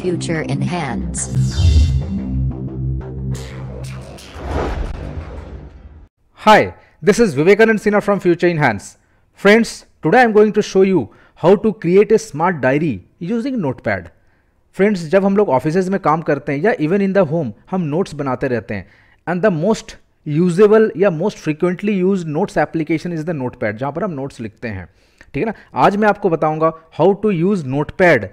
Future in hands. Hi, this is Vivekanand Sinha from Future in Hands. Friends, today I am going to show you how to create a smart diary using notepad. Friends जब हम लोग office में काम करते हैं या even in the home हम notes बनाते रहते हैं एंड द मोस्ट यूजेबल या most frequently use notes application is the notepad जहाँ पर हम नोट्स लिखते हैं ठीक है ना आज मैं आपको बताऊंगा how to use notepad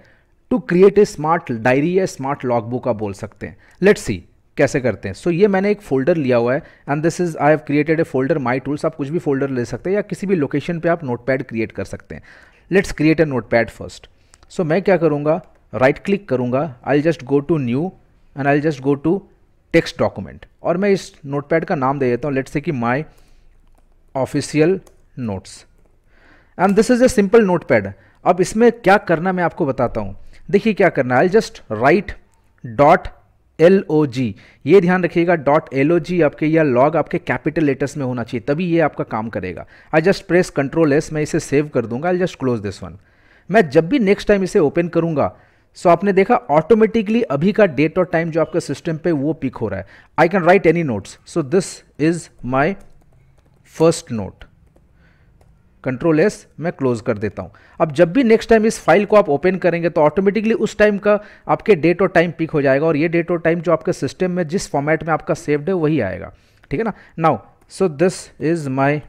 to create a smart diary या स्मार्ट लॉक बुक आप बोल सकते हैं लेट्स सी कैसे करते हैं सो so, ये मैंने एक फोल्डर लिया हुआ है and this is I have created a folder my tools आप कुछ भी फोल्डर ले सकते हैं या किसी भी लोकेशन पे आप नोट पैड क्रिएट कर सकते हैं let's create a notepad first so मैं क्या करूँगा राइट क्लिक करूँगा I just go to new and I just go to text document और मैं इस नोटपैड का नाम दे देता हूँ लेट्स से कि my official notes and this is a simple notepad अब इसमें क्या करना मैं आपको बताता हूँ देखिए क्या करना I just write dot L O G ये ध्यान रखिएगा डॉट एल ओ जी आपके या लॉग आपके कैपिटल लेटर्स में होना चाहिए तभी ये आपका काम करेगा I just press control S मैं इसे सेव कर दूंगा I just close this one मैं जब भी नेक्स्ट टाइम इसे ओपन करूंगा सो so, आपने देखा ऑटोमेटिकली अभी का डेट और टाइम जो आपका सिस्टम पे वो पिक हो रहा है I can write any notes so this is my first note control S मैं क्लोज कर देता हूं अब जब भी नेक्स्ट टाइम इस फाइल को आप ओपन करेंगे तो ऑटोमेटिकली उस टाइम का आपके डेट और टाइम पिक हो जाएगा और ये डेट और टाइम जो आपके सिस्टम में जिस फॉर्मेट में आपका सेव्ड है वही आएगा ठीक है ना now so this is my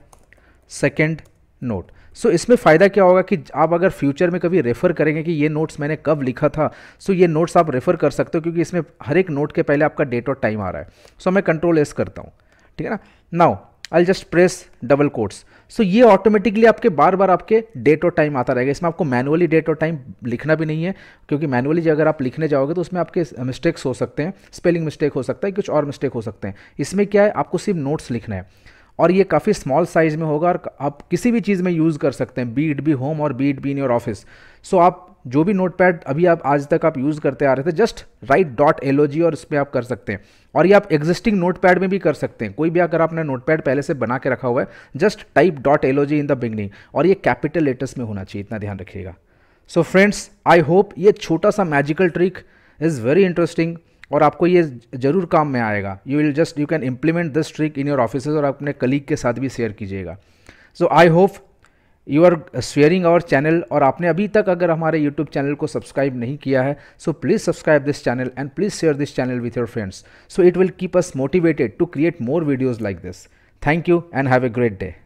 second note so so, इसमें फ़ायदा क्या होगा कि आप अगर फ्यूचर में कभी रेफ़र करेंगे कि ये नोट्स मैंने कब लिखा था सो so ये नोट्स आप रेफ़र कर सकते हो क्योंकि इसमें हर एक नोट के पहले आपका डेट और टाइम आ रहा है सो so, मैं कंट्रोल एस करता हूँ ठीक है ना now I just press double quotes so ये ऑटोमेटिकली आपके बार बार आपके डेट और टाइम आता रहेगा इसमें आपको मैनुअली डेट और टाइम लिखना भी नहीं है क्योंकि मैनुअली अगर आप लिखने जाओगे तो उसमें आपके मिस्टेक्स हो सकते हैं स्पेलिंग मिस्टेक हो सकता है कुछ और मिस्टेक हो सकते हैं इसमें क्या है आपको सिर्फ नोट्स लिखना है और ये काफ़ी स्मॉल साइज़ में होगा और आप किसी भी चीज़ में यूज़ कर सकते हैं बी इट बी होम और be it be in your office so आप जो भी नोटपैड अभी आप आज तक आप यूज़ करते आ रहे थे जस्ट राइट डॉट एल और इस पर आप कर सकते हैं और ये आप एग्जिस्टिंग नोटपैड में भी कर सकते हैं कोई भी अगर आपने नोटपैड पहले से बना के रखा हुआ है just type dot L in the beginning और ये कैपिटल लेटर्स में होना चाहिए इतना ध्यान रखिएगा सो फ्रेंड्स आई होप ये छोटा सा magical trick is very interesting और आपको ये ज़रूर काम में आएगा you will just you can implement this trick in your office और अपने कलीग के साथ भी शेयर कीजिएगा so I hope you are sharing our channel और आपने अभी तक अगर हमारे यूट्यूब चैनल को सब्सक्राइब नहीं किया है so please subscribe this channel and please share this channel with your friends so it will keep us motivated to create more videos like this thank you and have a great day